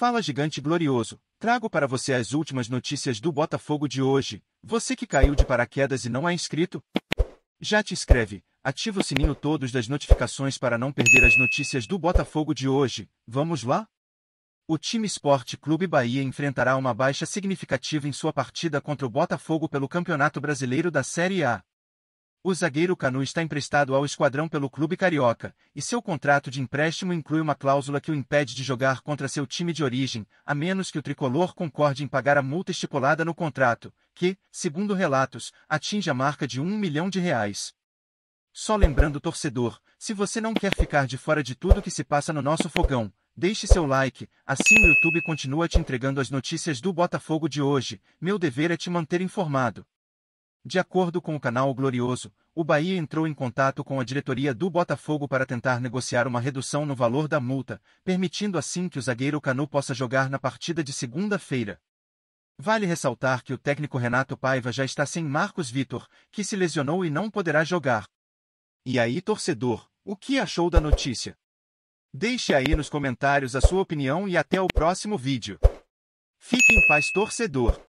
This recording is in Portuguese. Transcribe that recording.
Fala gigante glorioso, trago para você as últimas notícias do Botafogo de hoje. Você que caiu de paraquedas e não é inscrito? Já te inscreve, ativa o sininho todos das notificações para não perder as notícias do Botafogo de hoje. Vamos lá? O time Esporte Clube Bahia enfrentará uma baixa significativa em sua partida contra o Botafogo pelo Campeonato Brasileiro da Série A. O zagueiro Canu está emprestado ao esquadrão pelo clube carioca, e seu contrato de empréstimo inclui uma cláusula que o impede de jogar contra seu time de origem, a menos que o tricolor concorde em pagar a multa estipulada no contrato, que, segundo relatos, atinge a marca de um milhão de reais. Só lembrando torcedor, se você não quer ficar de fora de tudo que se passa no nosso fogão, deixe seu like, assim o YouTube continua te entregando as notícias do Botafogo de hoje, meu dever é te manter informado. De acordo com o canal o Glorioso, o Bahia entrou em contato com a diretoria do Botafogo para tentar negociar uma redução no valor da multa, permitindo assim que o zagueiro Canu possa jogar na partida de segunda-feira. Vale ressaltar que o técnico Renato Paiva já está sem Marcos Vitor, que se lesionou e não poderá jogar. E aí, torcedor, o que achou da notícia? Deixe aí nos comentários a sua opinião e até o próximo vídeo. Fique em paz, torcedor!